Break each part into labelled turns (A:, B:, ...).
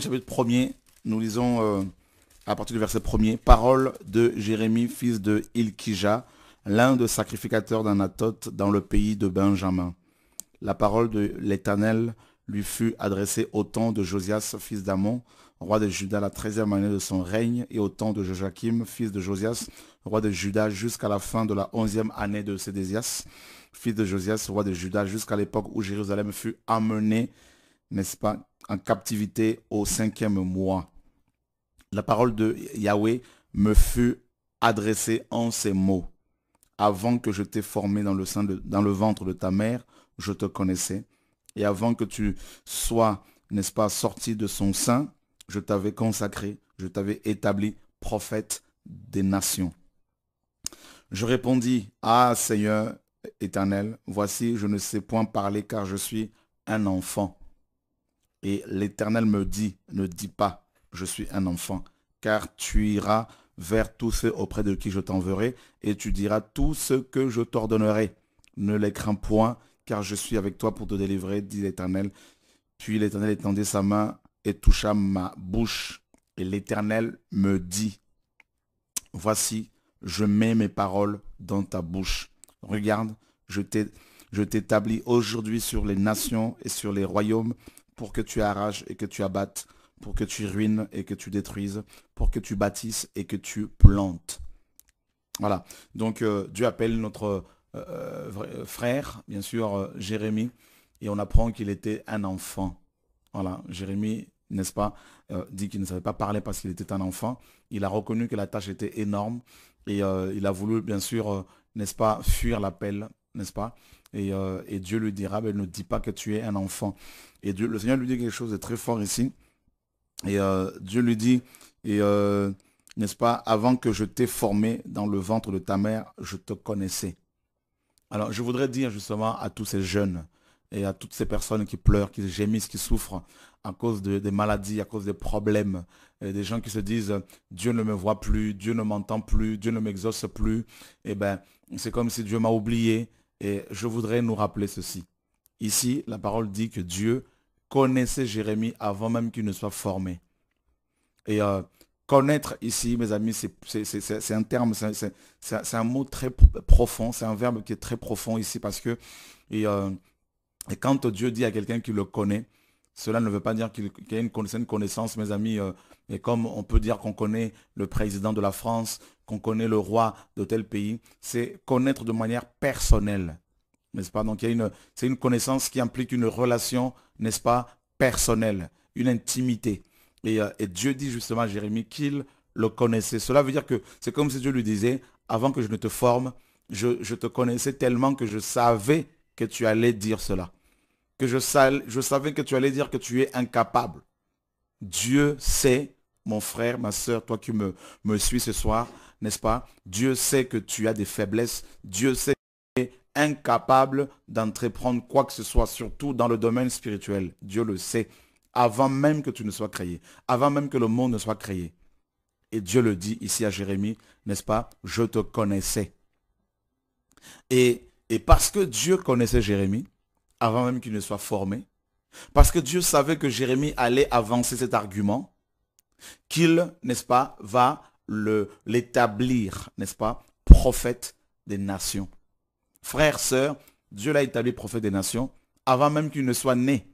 A: chapitre 1 nous lisons euh, à partir du verset 1 parole de Jérémie, fils de Ilkija, l'un des sacrificateurs d'Anatote dans le pays de Benjamin. La parole de l'Éternel lui fut adressée au temps de Josias, fils d'Amon, roi de Juda, la treizième année de son règne, et au temps de Joachim, fils de Josias, roi de Juda, jusqu'à la fin de la onzième année de Sédésias, fils de Josias, roi de Juda, jusqu'à l'époque où Jérusalem fut amenée n'est-ce pas, en captivité au cinquième mois. La parole de Yahweh me fut adressée en ces mots. Avant que je t'ai formé dans le, sein dans le ventre de ta mère, je te connaissais. Et avant que tu sois, n'est-ce pas, sorti de son sein, je t'avais consacré, je t'avais établi prophète des nations. Je répondis, Ah Seigneur éternel, voici, je ne sais point parler car je suis un enfant. Et l'Éternel me dit, ne dis pas, je suis un enfant, car tu iras vers tous ceux auprès de qui je t'enverrai, et tu diras tout ce que je t'ordonnerai. Ne les crains point, car je suis avec toi pour te délivrer, dit l'Éternel. Puis l'Éternel étendit sa main et toucha ma bouche. Et l'Éternel me dit, voici, je mets mes paroles dans ta bouche. Regarde, je t'établis aujourd'hui sur les nations et sur les royaumes pour que tu arraches et que tu abattes, pour que tu ruines et que tu détruises, pour que tu bâtisses et que tu plantes. Voilà. Donc euh, Dieu appelle notre euh, euh, frère, bien sûr, Jérémie, et on apprend qu'il était un enfant. Voilà, Jérémie, n'est-ce pas, dit qu'il ne savait pas parler parce qu'il était un enfant. Il a reconnu que la tâche était énorme et il a voulu, bien sûr, n'est-ce pas, fuir l'appel, n'est-ce pas euh, et, Dieu lui dira, ben, ne dis pas que tu es un enfant. Et Dieu, le Seigneur lui dit quelque chose de très fort ici. Et euh, Dieu lui dit, et euh, n'est-ce pas, avant que je t'ai formé dans le ventre de ta mère, je te connaissais. Alors je voudrais dire justement à tous ces jeunes et à toutes ces personnes qui pleurent, qui gémissent, qui souffrent à cause de, des maladies, à cause des problèmes, des gens qui se disent Dieu ne me voit plus, Dieu ne m'entend plus, Dieu ne m'exauce plus, et eh ben c'est comme si Dieu m'a oublié, et je voudrais nous rappeler ceci. Ici, la parole dit que Dieu connaissait Jérémie avant même qu'il ne soit formé. Et euh, connaître ici, mes amis, c'est un terme, c'est un mot très profond, c'est un verbe qui est très profond ici parce que et, euh, quand Dieu dit à quelqu'un qu'il le connaît, cela ne veut pas dire qu'il y a une connaissance, mes amis. Euh, et comme on peut dire qu'on connaît le président de la France, on connaît le roi de tel pays, c'est connaître de manière personnelle. N'est-ce pas Donc, il une, c'est une connaissance qui implique une relation, n'est-ce pas, personnelle, une intimité. Euh, et, Dieu dit justement à Jérémie qu'il le connaissait. Cela veut dire que c'est comme si Dieu lui disait, avant que je ne te forme, je, je, te connaissais tellement que je savais que tu allais dire cela. Que je, je savais que tu allais dire que tu es incapable. Dieu sait, mon frère, ma soeur, toi qui me, me suis ce soir, n'est-ce pas Dieu sait que tu as des faiblesses, Dieu sait que tu es incapable d'entreprendre quoi que ce soit, surtout dans le domaine spirituel. Dieu le sait, avant même que tu ne sois créé, avant même que le monde ne soit créé. Et Dieu le dit ici à Jérémie, n'est-ce pas Je te connaissais. Et, et parce que Dieu connaissait Jérémie, avant même qu'il ne soit formé, parce que Dieu savait que Jérémie allait avancer cet argument, qu'il, n'est-ce pas, va l'établir, n'est-ce pas, prophète des nations. Frères, sœurs, Dieu l'a établi prophète des nations avant même qu'il ne soit né,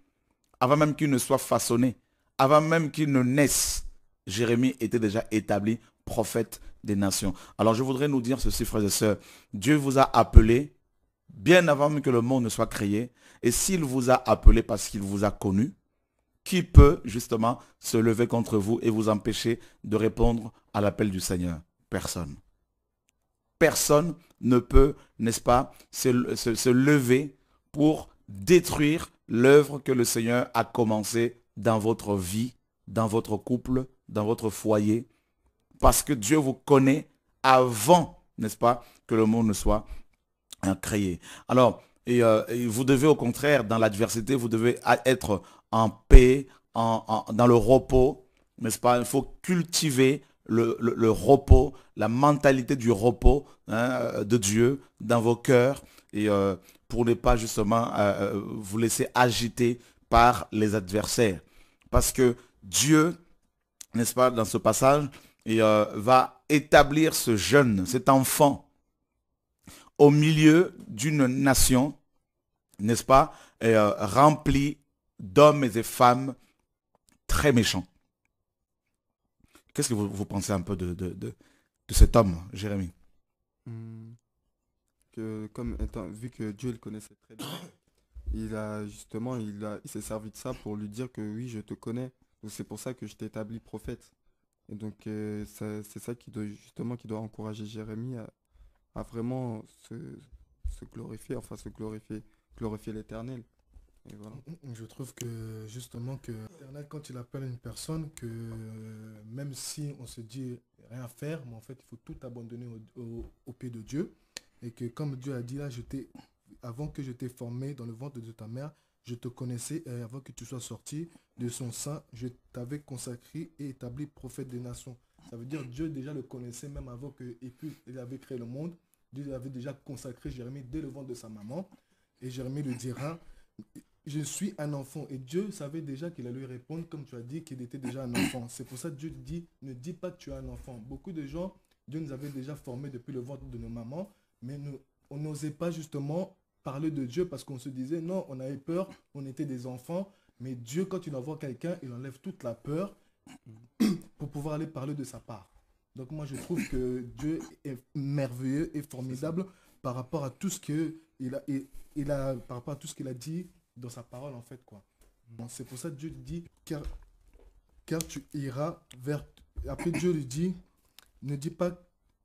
A: avant même qu'il ne soit façonné, avant même qu'il ne naisse. Jérémie était déjà établi prophète des nations. Alors je voudrais nous dire ceci, frères et sœurs. Dieu vous a appelé bien avant même que le monde ne soit créé. Et s'il vous a appelé parce qu'il vous a connu, qui peut justement se lever contre vous et vous empêcher de répondre à l'appel du Seigneur Personne. Personne ne peut, n'est-ce pas, se, lever pour détruire l'œuvre que le Seigneur a commencée dans votre vie, dans votre couple, dans votre foyer, parce que Dieu vous connaît avant, n'est-ce pas, que le monde ne soit créé. Alors, euh, et vous devez au contraire, dans l'adversité, vous devez être en paix, dans le repos, n'est-ce pas Il faut cultiver le, repos, la mentalité du repos hein, euh, de Dieu dans vos cœurs et euh, pour ne pas justement euh, vous laisser agiter par les adversaires. Parce que Dieu, n'est-ce pas, dans ce passage, va établir ce jeune, cet enfant, au milieu d'une nation, n'est-ce pas, remplie d'hommes et de femmes très méchants. Qu'est-ce que vous, pensez un peu de, de, cet homme, Jérémie
B: hmm. que, comme, Vu que Dieu le connaissait très bien, il a justement, il, il s'est servi de ça pour lui dire que oui, je te connais. C'est pour ça que je t'ai établi prophète. Et donc euh, c'est ça qui doit justement qui doit encourager Jérémie à, vraiment se, se, glorifier, enfin se glorifier, glorifier l'Éternel. Mm, mm, mm. Je trouve que justement que quand il appelle une personne, que euh, même si on se dit rien à faire, mais en fait, il faut tout abandonner au, pied de Dieu. Et que comme Dieu a dit là, je avant que je t'ai formé dans le ventre de ta mère, je te connaissais et avant que tu sois sorti de son sein, je t'avais consacré et établi prophète des nations. Ça veut dire Dieu déjà le connaissait même avant que il avait créé le monde. Dieu avait déjà consacré Jérémie dès le ventre de sa maman. Et Jérémie le dira, je suis un enfant. Et Dieu savait déjà qu'il allait lui répondre, comme tu as dit, qu'il était déjà un enfant. C'est pour ça que Dieu dit, ne dis pas que tu es un enfant. Beaucoup de gens, Dieu nous avait déjà formés depuis le ventre de nos mamans, mais nous, on n'osait pas justement parler de Dieu parce qu'on se disait, non, on avait peur, on était des enfants. Mais Dieu, quand il envoie quelqu'un, il enlève toute la peur pour pouvoir aller parler de sa part. Donc moi, je trouve que Dieu est merveilleux et formidable par rapport à tout ce que a, il a, par rapport à tout ce qu'il a dit dans sa parole, en fait, quoi. C'est pour ça que Dieu dit, car, car tu iras vers... Après, Dieu lui dit, ne dis pas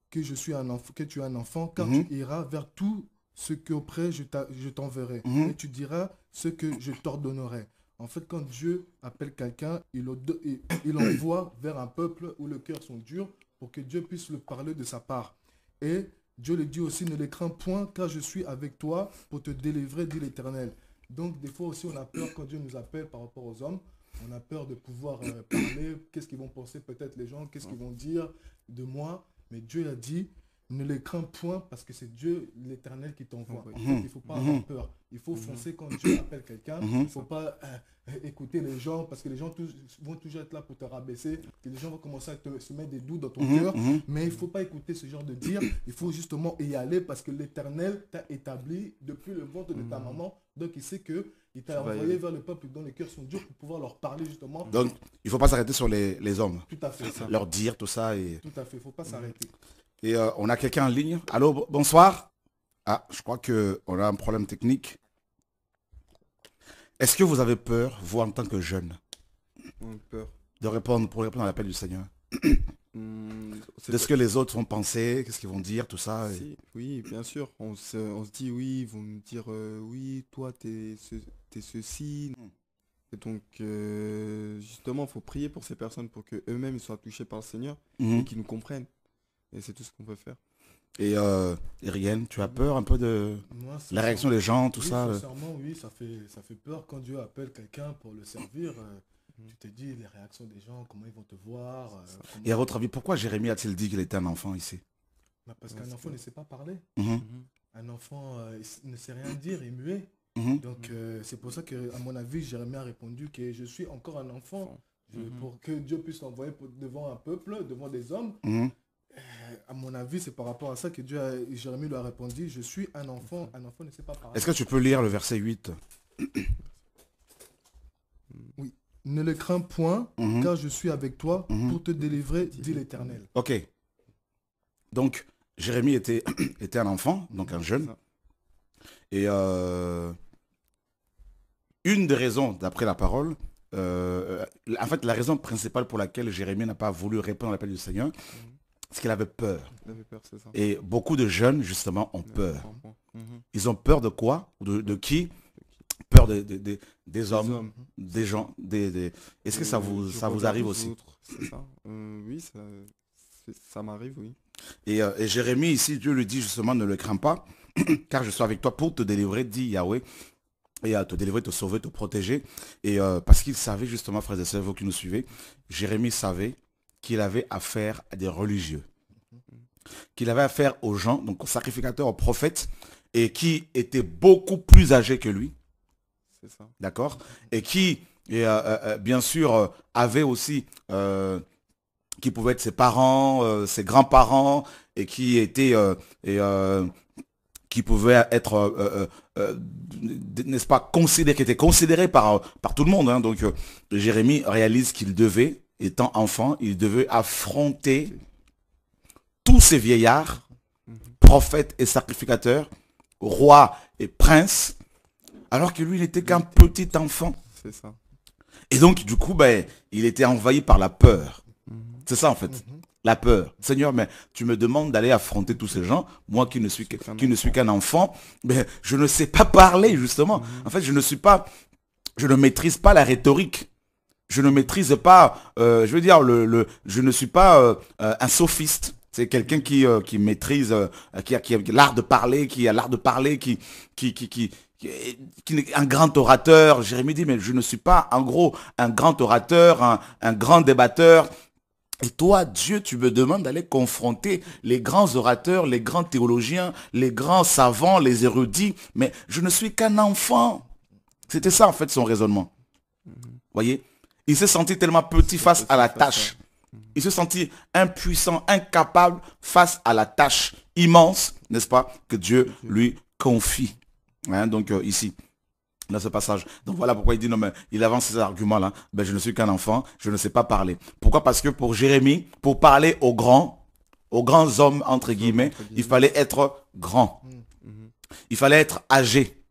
B: que je suis un enfant, que tu es un enfant, car mhm. tu iras vers tout ce que auprès je t'enverrai. Mhm. Et tu diras ce que je t'ordonnerai. En fait, quand Dieu appelle quelqu'un, il, il envoie vers un peuple où le cœur sont durs pour que Dieu puisse le parler de sa part. Et Dieu le dit aussi, ne les crains point, car je suis avec toi pour te délivrer, dit l'Éternel. Donc, des fois aussi, on a peur quand Dieu nous appelle par rapport aux hommes. On a peur de pouvoir euh, parler. Qu'est-ce qu'ils vont penser peut-être les gens Qu'est-ce qu'ils vont dire de moi Mais Dieu a dit ne les crains point parce que c'est Dieu l'Éternel qui t'envoie. Il ne faut pas avoir mhm. peur. Il faut mhm. foncer quand Dieu appelle quelqu'un. Mhm. Il ne faut pas euh, écouter les gens parce que les gens vont toujours être là pour te rabaisser. les gens vont commencer à te, se mettre des doutes dans ton cœur. Mais il ne faut pas écouter ce genre de dire. Il faut justement y aller parce que l'Éternel t'a établi depuis le ventre de ta maman. Donc il sait que il t'a envoyé vers le peuple dont les cœurs sont durs pour pouvoir leur parler justement. Donc il ne faut pas s'arrêter sur les, hommes. Tout à fait. Leur dire tout ça. Et... Tout à fait, il ne faut pas s'arrêter.
A: Et euh, on a quelqu'un en ligne. Allô, bonsoir. Ah, je crois qu'on a un problème technique. Est-ce que vous avez peur, vous en tant que jeune mmh, peur. De répondre, pour répondre à l'appel du Seigneur mmh, c'est De ce que les autres vont penser, qu'est-ce qu'ils vont dire, tout ça
B: Oui, bien sûr. On se, dit oui, ils vont nous dire euh, oui, toi t'es es ceci. Mmh. Et donc euh, justement, il faut prier pour ces personnes pour que eux mêmes soient touchés par le Seigneur et qu'ils nous comprennent. Et c'est tout ce qu'on peut faire.
A: Et, euh, Rien, tu as peur un peu de la réaction des gens, tout ça
B: Sincèrement, oui, ça fait, ça fait peur quand Dieu appelle quelqu'un pour le servir. Euh, mm. tu te dis les réactions des gens, comment ils vont te voir. Euh, et à votre
A: avis, pourquoi Jérémie a-t-il dit qu'il était un enfant ici
B: bah, Parce qu'un enfant ne sait pas parler. Mm-hmm. Mm-hmm. Un enfant ne sait rien dire, il est muet. Mm-hmm. Donc c'est pour ça que, à mon avis, Jérémie a répondu que je suis encore un enfant. Pour que Dieu puisse l'envoyer devant un peuple, devant des hommes à mon avis, c'est par rapport à ça que Dieu Jérémie lui a répondu, je suis un enfant, un enfant ne sait pas parler. Est-ce que
A: tu peux lire le verset 8
B: Oui. Ne le crains point, mhm. car je suis avec toi mhm. pour te délivrer, dit l'Éternel.
A: Ok. Donc, Jérémie était, était un enfant, donc un jeune. Et euh, une des raisons, d'après la parole, euh, euh, en fait, la raison principale pour laquelle Jérémie n'a pas voulu répondre à l'appel du Seigneur, mhm. Parce qu'il avait peur. Et beaucoup de jeunes, justement, ont peur. Mhm. Ils ont peur de quoi de, qui Peur des, hommes, des gens. Des, Est-ce que ça euh, vous, ça vous arrive aussi
B: euh, Oui, ça, m'arrive, oui.
A: Euh, et, Jérémie, ici, Dieu lui dit justement, ne le crains pas, car je suis avec toi pour te délivrer, dit Yahweh, et à te délivrer, te sauver, te protéger. Et parce qu'il savait justement, frères et sœurs, vous qui nous suivez, Jérémie savait qu'il avait affaire à des religieux, qu'il avait affaire aux gens, donc aux sacrificateurs, aux prophètes, et qui étaient beaucoup plus âgés que lui. D'accord Et qui, euh, euh, euh, bien sûr, avait aussi, qui pouvaient être ses parents, ses grands-parents, et qui étaient... Et, qui pouvaient être, n'est-ce pas, considéré, qui était considéré par, par tout le monde. Hein. Donc Jérémie réalise qu'il devait étant enfant, il devait affronter tous ces vieillards, prophètes et sacrificateurs, rois et princes, alors que lui, il n'était qu'un petit enfant. C'est ça. Et donc, du coup, ben, il était envahi par la peur. Mhm. C'est ça, en fait. Mhm. La peur. Seigneur, mais tu me demandes d'aller affronter tous ces gens. Moi qui ne suis, qui ne suis qu'un enfant, mais ben, je ne sais pas parler, justement. Mhm. En fait, je ne suis pas, je ne maîtrise pas la rhétorique je ne maîtrise pas, euh, je veux dire, le, je ne suis pas euh, euh, un sophiste. C'est quelqu'un qui, qui maîtrise, qui a, qui l'art de parler, qui a l'art de parler, qui, qui, qui, qui, est un grand orateur. Jérémie dit, mais je ne suis pas, en gros, un grand orateur, un, grand débatteur. Et toi, Dieu, tu me demandes d'aller confronter les grands orateurs, les grands théologiens, les grands savants, les érudits, mais je ne suis qu'un enfant. C'était ça, en fait, son raisonnement. Mm-hmm. voyez il se sentit tellement petit face à la tâche. Il se sentit impuissant, incapable face à la tâche immense, n'est-ce pas, que Dieu lui confie. Hein, donc euh, ici, dans ce passage. Donc voilà pourquoi il dit, non, mais il avance ces arguments-là. Ben, je ne suis qu'un enfant, je ne sais pas parler. Pourquoi Parce que pour Jérémie, pour parler aux grands, aux grands hommes, entre guillemets, il fallait être grand. Mm. Il fallait être âgé.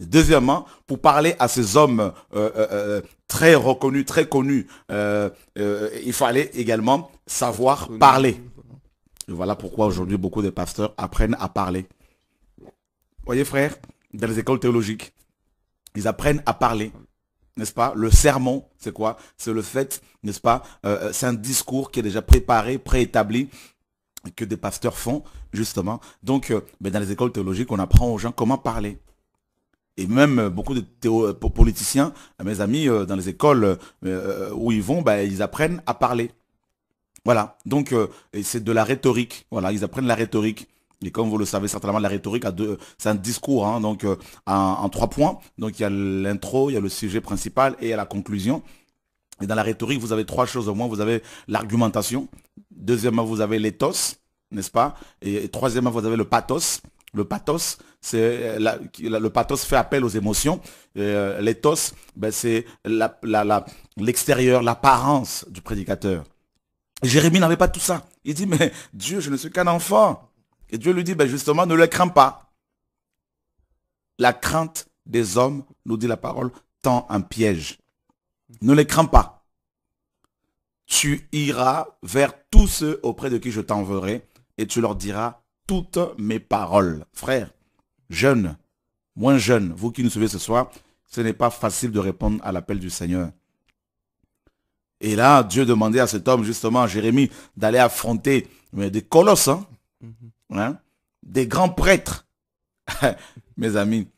A: Deuxièmement, pour parler à ces hommes euh, euh, euh, très reconnus, très connus, il fallait également savoir parler. voilà pourquoi aujourd'hui beaucoup de pasteurs apprennent à parler. Voyez frère, dans les écoles théologiques, ils apprennent à parler. N'est-ce pas Le sermon, c'est quoi C'est le fait, n'est-ce pas C'est un discours qui est déjà préparé, préétabli, que des pasteurs font, justement. Donc, ben, dans les écoles théologiques, on apprend aux gens comment parler et même euh, beaucoup de euh, politiciens, euh, mes amis, dans les écoles où ils vont, bah, ils apprennent à parler. Voilà, donc c'est de la rhétorique. Voilà, ils apprennent la rhétorique. Et comme vous le savez certainement, la rhétorique c'est un discours, hein. donc en, trois points. Donc il y a l'intro, il y a le sujet principal et il y a la conclusion. Et dans la rhétorique, vous avez trois choses au moins. Vous avez l'argumentation. Deuxièmement, vous avez l'éthos, n'est-ce pas et, troisièmement, vous avez le pathos. Le pathos, c'est euh, le pathos fait appel aux émotions. Euh, L'éthos, ben, c'est l'extérieur, l'apparence du prédicateur. Jérémie n'avait pas tout ça. Il dit, mais Dieu, je ne suis qu'un enfant. Et Dieu lui dit, ben justement, ne le crains pas. La crainte des hommes, nous dit la parole, tend un piège. Ne les crains pas. Tu iras vers tous ceux auprès de qui je t'enverrai et tu leur diras, toutes mes paroles. Frères, jeunes, moins jeunes, vous qui nous suivez ce soir, ce n'est pas facile de répondre à l'appel du Seigneur. Et là, Dieu demandait à cet homme, justement, Jérémie, d'aller affronter des colosses, hein, mhm. hein, des grands prêtres. mes amis,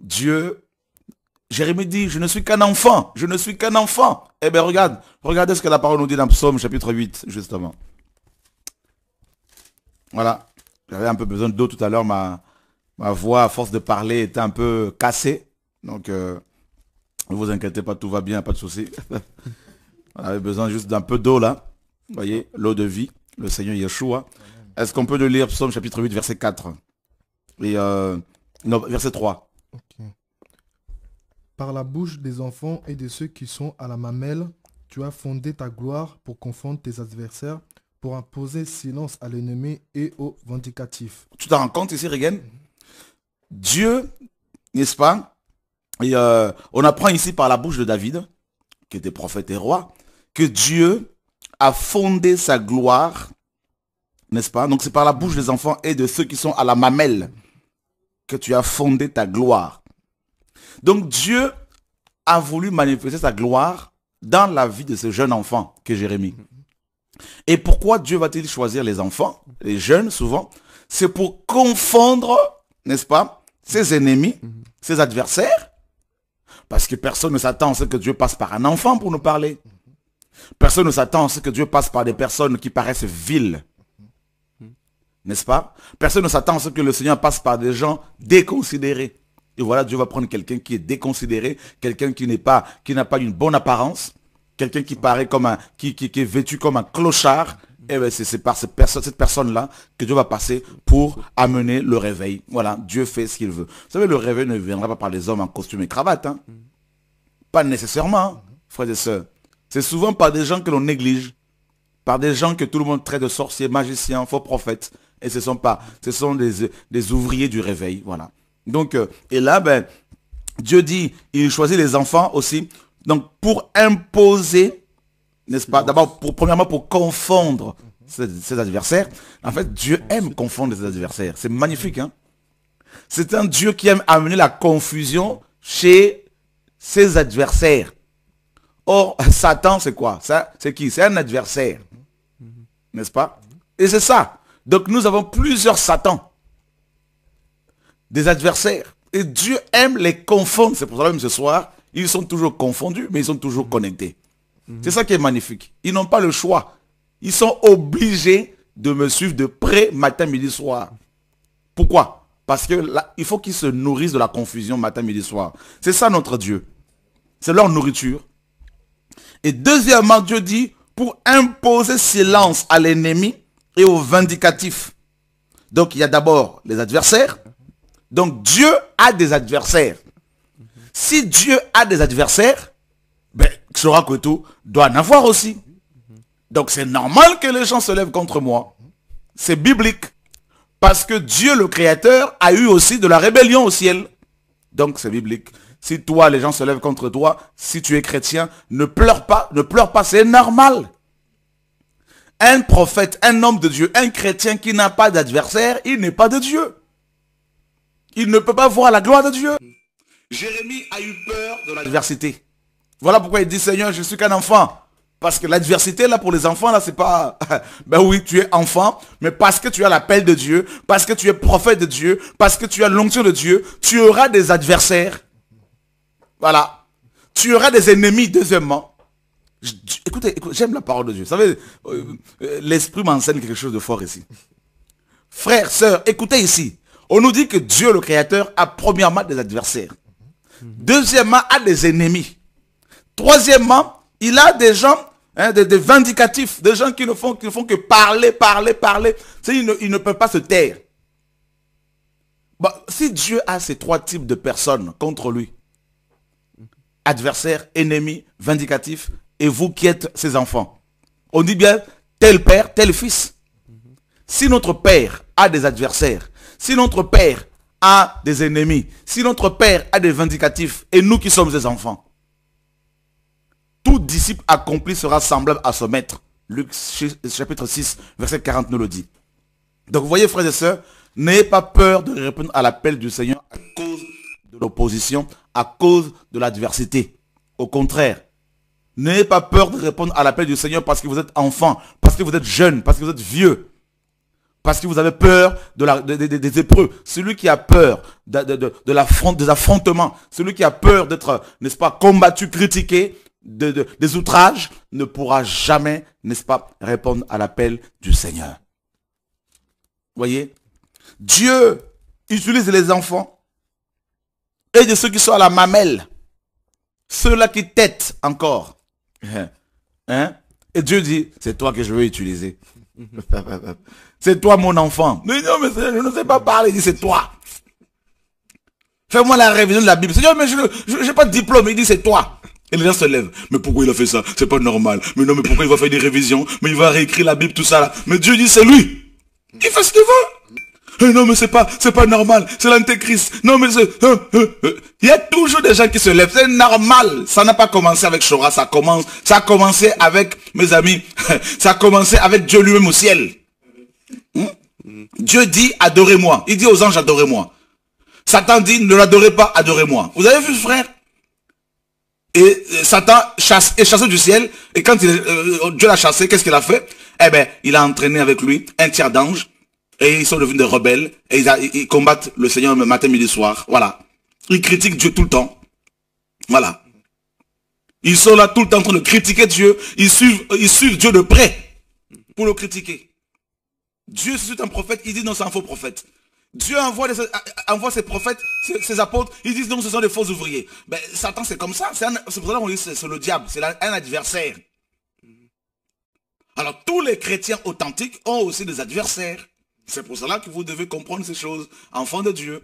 A: Dieu, Jérémie dit, je ne suis qu'un enfant, je ne suis qu'un enfant. Eh bien, regarde, regardez ce que la parole nous dit dans le Psaume chapitre 8, justement. Voilà, j'avais un peu besoin d'eau tout à l'heure, ma, voix à force de parler était un peu cassée. Donc euh, ne vous inquiétez pas, tout va bien, pas de souci. On avait besoin juste d'un peu d'eau là. Vous voyez, l'eau de vie, le Seigneur Yeshua. Est-ce qu'on peut le lire, psaume chapitre 8, verset 4 Et euh, verset 3.
B: Par la bouche des enfants et de ceux qui sont à la mamelle, tu as fondé ta gloire pour confondre tes adversaires pour imposer silence à l'ennemi et aux vindicatifs.
A: Tu te rends compte ici, Regen Dieu, n'est-ce pas Et euh, on apprend ici par la bouche de David, qui était prophète et roi, que Dieu a fondé sa gloire, n'est-ce pas Donc c'est par la bouche des enfants et de ceux qui sont à la mamelle que tu as fondé ta gloire. Donc Dieu a voulu manifester sa gloire dans la vie de ce jeune enfant que Jérémie. Et pourquoi Dieu va-t-il choisir les enfants, les jeunes souvent C'est pour confondre, n'est-ce pas, ses ennemis, ses adversaires. Parce que personne ne s'attend à ce que Dieu passe par un enfant pour nous parler. Personne ne s'attend à ce que Dieu passe par des personnes qui paraissent viles. N'est-ce pas Personne ne s'attend à ce que le Seigneur passe par des gens déconsidérés. Et voilà, Dieu va prendre quelqu'un qui est déconsidéré, quelqu'un qui n'est pas, qui n'a pas une bonne apparence, quelqu'un qui paraît comme un, qui, qui, est vêtu comme un clochard, et eh ben, c'est par cette, personne, cette personne-là que Dieu va passer pour amener le réveil. Voilà, Dieu fait ce qu'il veut. Vous savez, le réveil ne viendra pas par les hommes en costume et cravate. Hein. Pas nécessairement, frères et sœurs. C'est souvent par des gens que l'on néglige, par des gens que tout le monde traite de sorciers, magiciens, faux prophètes. Et ce sont pas, ce sont des, ouvriers du réveil. Voilà. Donc, euh, et là, ben, Dieu dit, il choisit les enfants aussi donc, pour imposer, n'est-ce pas D'abord, premièrement, pour confondre ses, adversaires. En fait, Dieu aime confondre ses adversaires. C'est magnifique, hein C'est un Dieu qui aime amener la confusion chez ses adversaires. Or, Satan, c'est quoi C'est qui C'est un adversaire. N'est-ce pas Et c'est ça. Donc, nous avons plusieurs Satans. Des adversaires. Et Dieu aime les confondre. C'est pour ça même ce soir, ils sont toujours confondus, mais ils sont toujours mm. connectés. Mm-hmm. C'est ça qui est magnifique. Ils n'ont pas le choix. Ils sont obligés de me suivre de près, matin, midi, soir. Pourquoi Parce que il faut qu'ils se nourrissent de la confusion matin, midi, soir. C'est ça notre Dieu. C'est leur nourriture. Et deuxièmement, Dieu dit, pour imposer silence à l'ennemi et aux vindicatifs. Donc il y a d'abord les adversaires. Donc Dieu a des adversaires. Si Dieu a des adversaires, ben, tout doit en avoir aussi. Donc c'est normal que les gens se lèvent contre moi. C'est biblique. Parce que Dieu le Créateur a eu aussi de la rébellion au ciel. Donc c'est biblique. Si toi, les gens se lèvent contre toi, si tu es chrétien, ne pleure pas, ne pleure pas, c'est normal. Un prophète, un homme de Dieu, un chrétien qui n'a pas d'adversaire, il n'est pas de Dieu. Il ne peut pas voir la gloire de Dieu. Jérémie a eu peur de l'adversité. Voilà pourquoi il dit Seigneur, je suis qu'un enfant. Parce que l'adversité, là, pour les enfants, là, c'est pas, ben oui, tu es enfant, mais parce que tu as l'appel de Dieu, parce que tu es prophète de Dieu, parce que tu as l'onction de Dieu, tu auras des adversaires. Voilà. Tu auras des ennemis, deuxièmement. écoutez, j'aime la parole de Dieu. Vous savez, euh, l'esprit m'enseigne quelque chose de fort ici. Frères, sœurs, écoutez ici. On nous dit que Dieu, le Créateur, a premièrement des adversaires. Mhm. Deuxièmement, a des ennemis. Troisièmement, il a des gens, hein, des, vindicatifs, des gens qui ne font, font que parler, parler, parler. Il ne, il ne peut pas se taire. si Dieu a ces trois types de personnes contre lui, adversaires, ennemis, vindicatifs, et vous qui êtes ses enfants, on dit bien tel père, tel fils. Si notre père a des adversaires, si notre père a des ennemis, si notre Père a des vindicatifs, et nous qui sommes des enfants, tout disciple accompli sera semblable à son maître. Luc chapitre 6, verset 40 nous le dit. Donc vous voyez frères et sœurs, n'ayez pas peur de répondre à l'appel du Seigneur à cause de l'opposition, à cause de l'adversité. Au contraire, n'ayez pas peur de répondre à l'appel du Seigneur parce que vous êtes enfant, parce que vous êtes jeune, parce que vous êtes vieux parce que vous avez peur de la, des épreuves. Celui qui a peur de, de des affrontements, celui qui a peur d'être, n'est-ce pas, combattu, critiqué, des outrages, ne pourra jamais, n'est-ce pas, répondre à l'appel du Seigneur. Voyez Dieu utilise les enfants et de ceux qui sont à la mamelle, ceux-là qui têtent encore. Hein? Et Dieu dit, c'est toi que je veux utiliser. C'est toi mon enfant. Mais non, mais je ne sais pas parler. Il dit, c'est toi. Fais-moi la révision de la Bible. Seigneur, mais je n'ai pas de diplôme. Il dit, c'est toi. Et les gens se lèvent. Mais pourquoi il a fait ça C'est pas normal. Mais non, mais pourquoi il va faire des révisions Mais il va réécrire la Bible, tout ça là. Mais Dieu dit, c'est lui. Il fait ce qu'il veut. Eh non, mais c'est pas, c'est pas normal. C'est l'antéchrist. Non, mais c'est... Hein, hein, hein. Il y a toujours des gens qui se lèvent. C'est normal. Ça n'a pas commencé avec Shora. Ça commence. Ça a commencé avec, mes amis, ça a commencé avec Dieu lui-même au ciel. Hmm? Dieu dit, adorez-moi. Il dit aux anges, adorez-moi. Satan dit, ne l'adorez pas, adorez-moi. Vous avez vu, frère Et euh, Satan chasse, est chassé du ciel. Et quand euh, Dieu l'a chassé, qu'est-ce qu'il a fait Eh bien, il a entraîné avec lui un tiers d'anges. Et ils sont devenus des rebelles. Et ils, combattent le Seigneur le matin, midi, soir. Voilà. Ils critiquent Dieu tout le temps. Voilà. Ils sont là tout le temps en train de critiquer Dieu. Ils suivent, ils suivent Dieu de près pour le critiquer. Dieu, c'est un prophète, il dit non, c'est un faux prophète. Dieu envoie, envoie ses prophètes, ses, apôtres, ils disent non ce sont des faux ouvriers. Mais ben, Satan, c'est comme ça. C'est pour ça qu'on dit c'est le diable, c'est un adversaire. Alors tous les chrétiens authentiques ont aussi des adversaires. C'est pour cela que vous devez comprendre ces choses, enfants de Dieu.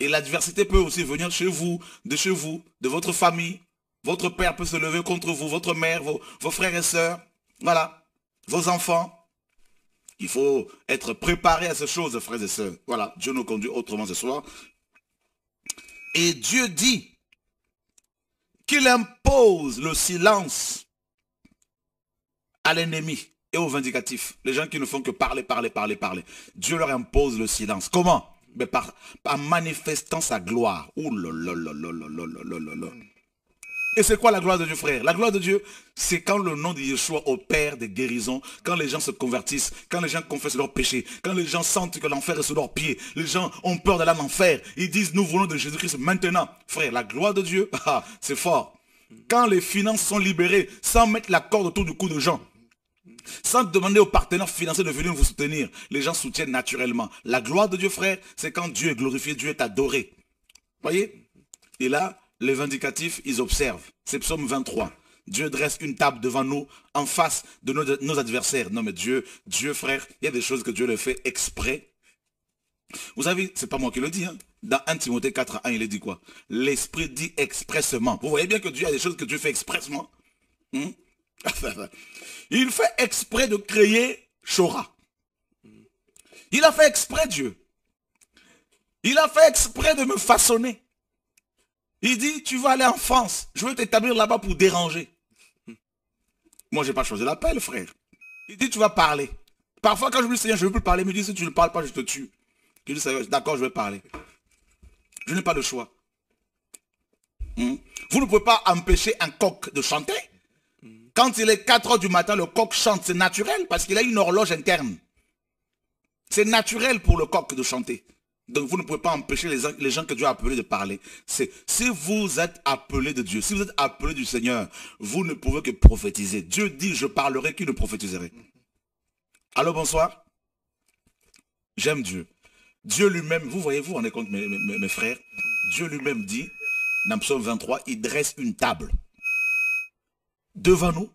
A: Et l'adversité peut aussi venir chez vous, de chez vous, de votre famille. Votre père peut se lever contre vous, votre mère, vos, vos frères et sœurs, voilà, vos enfants. Il faut être préparé à ces choses, frères et sœurs. Voilà, Dieu nous conduit autrement ce soir. Et Dieu dit qu'il impose le silence à l'ennemi et aux vindicatifs. Les gens qui ne font que parler, parler, parler, parler. Dieu leur impose le silence. Comment mais par, par manifestant sa gloire. Ouh là là là là là là là là là. Et c'est quoi la gloire de Dieu, frère La gloire de Dieu, c'est quand le nom de Yeshua opère des guérisons, quand les gens se convertissent, quand les gens confessent leurs péchés, quand les gens sentent que l'enfer est sous leurs pieds, les gens ont peur de en enfer, ils disent nous voulons de Jésus-Christ maintenant. Frère, la gloire de Dieu, ah, c'est fort. Quand les finances sont libérées, sans mettre la corde autour du cou de gens, sans demander aux partenaires financiers de venir vous soutenir, les gens soutiennent naturellement. La gloire de Dieu, frère, c'est quand Dieu est glorifié, Dieu est adoré. Voyez Et là, les vindicatifs, ils observent. C'est psaume 23. Dieu dresse une table devant nous, en face de nos, adversaires. Non mais Dieu, Dieu frère, il y a des choses que Dieu le fait exprès. Vous savez, c'est pas moi qui le dis. Hein. Dans 1 Timothée 4 il est dit quoi L'Esprit dit expressement. Vous voyez bien que Dieu a des choses que Dieu fait expressement. Hum? il fait exprès de créer Chora. Il a fait exprès Dieu. Il a fait exprès de me façonner. Il dit, tu vas aller en France. Je veux t'établir là-bas pour déranger. Hmm. Moi, j'ai pas choisi l'appel, frère. Il dit, tu vas parler. Parfois, quand je lui dis, Seigneur, je veux plus parler, il me dit, si tu ne parles pas, je te tue. Il dit, d'accord, je vais parler. Je n'ai pas le choix. Hmm. Vous ne pouvez pas empêcher un coq de chanter. Quand il est 4 heures du matin, le coq chante. C'est naturel parce qu'il a une horloge interne. C'est naturel pour le coq de chanter. Donc vous ne pouvez pas empêcher les, gens que Dieu a appelés de parler. si vous êtes appelés de Dieu, si vous êtes appelés du Seigneur, vous ne pouvez que prophétiser. Dieu dit, je parlerai qui ne prophétiserait. Allô, bonsoir. J'aime Dieu. Dieu lui-même, vous voyez, vous rendez compte, mes, frères, Dieu lui-même dit, dans Psaume 23, il dresse une table devant nous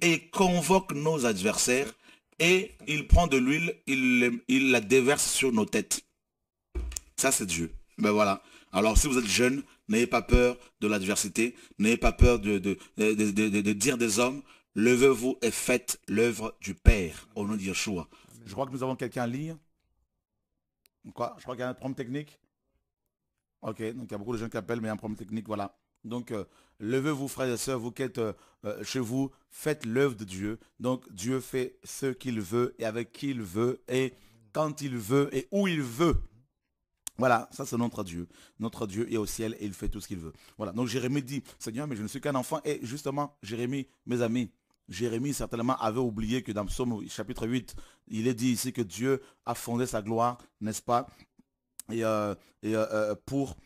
A: et convoque nos adversaires et il prend de l'huile, il la déverse sur nos têtes. Ça, c'est Dieu. Ben voilà. Alors, si vous êtes jeune, n'ayez pas peur de l'adversité, n'ayez pas peur de, de, dire des hommes, levez-vous et faites l'œuvre du Père, au nom de Yeshua. Je crois que nous avons quelqu'un à lire. Quoi Je crois qu'il y a un problème technique. Ok, donc il y a beaucoup de gens qui appellent, mais il y a un problème technique, voilà. Donc, euh, levez-vous, frères et sœurs, vous qui êtes euh, euh, chez vous, faites l'œuvre de Dieu. Donc, Dieu fait ce qu'il veut et avec qui il veut et quand il veut et où il veut. Voilà, ça c'est notre Dieu. Notre Dieu est au ciel et il fait tout ce qu'il veut. Voilà, donc Jérémie dit, Seigneur, mais je ne suis qu'un enfant. Et justement, Jérémie, mes amis, Jérémie certainement avait oublié que dans Psaume chapitre 8, il est dit ici que Dieu a fondé sa gloire, n'est-ce pas Et, euh, euh, euh, pour,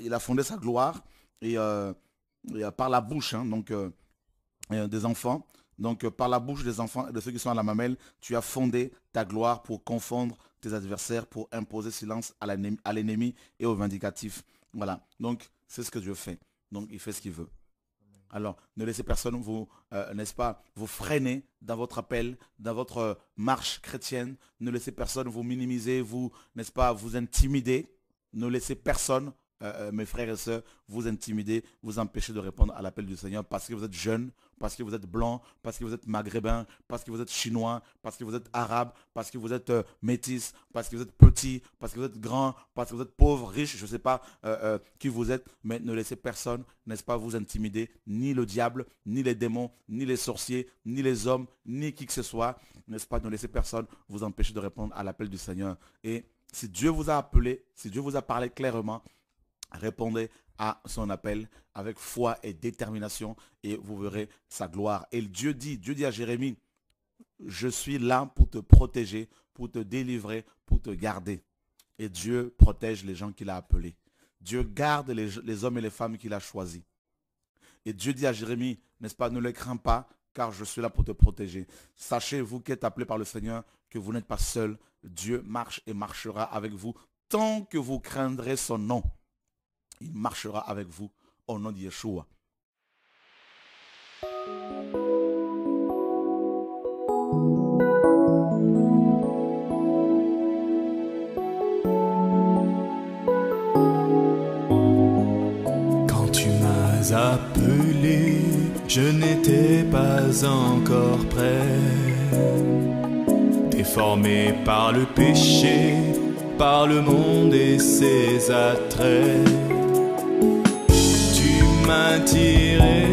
A: il a fondé sa gloire et, par la bouche, hein, donc des enfants. Donc euh, par la bouche des enfants et de ceux qui sont à la mamelle, tu as fondé ta gloire pour confondre tes adversaires, pour imposer silence à l'ennemi et au vindicatif. Voilà. Donc c'est ce que Dieu fait. Donc il fait ce qu'il veut. Alors, ne laissez personne vous, euh, n'est-ce pas, vous freiner dans votre appel, dans votre euh, marche chrétienne. Ne laissez personne vous minimiser, vous, n'est-ce pas, vous intimider. Ne laissez personne euh, euh, mes frères et sœurs, vous intimider, vous empêcher de répondre à l'appel du Seigneur parce que vous êtes jeune, parce que vous êtes blanc, parce que vous êtes maghrébin, parce que vous êtes chinois, parce que vous êtes arabe, parce que vous êtes euh, métis, parce que vous êtes petit, parce que vous êtes grand, parce que vous êtes pauvre, riche, je ne sais pas qui vous êtes, mais ne laissez personne, n'est-ce pas, vous intimider, ni le diable, ni les démons, ni les sorciers, ni les hommes, ni qui que ce soit, n'est-ce pas, ne laissez personne vous empêcher de répondre à l'appel du Seigneur. Et si Dieu vous a appelé, si Dieu vous a parlé clairement, Répondez à son appel avec foi et détermination et vous verrez sa gloire. Et Dieu dit, Dieu dit à Jérémie, je suis là pour te protéger, pour te délivrer, pour te garder. Et Dieu protège les gens qu'il a appelés. Dieu garde les, hommes et les femmes qu'il a choisis. Et Dieu dit à Jérémie, n'est-ce pas, ne les crains pas, car je suis là pour te protéger. Sachez, vous qui appelé par le Seigneur, que vous n'êtes pas seul. Dieu marche et marchera avec vous tant que vous craindrez son nom il marchera avec vous au nom de Yeshua.
C: Quand tu m'as appelé, je n'étais pas encore prêt. Déformé par le péché, par le monde et ses attraits attiré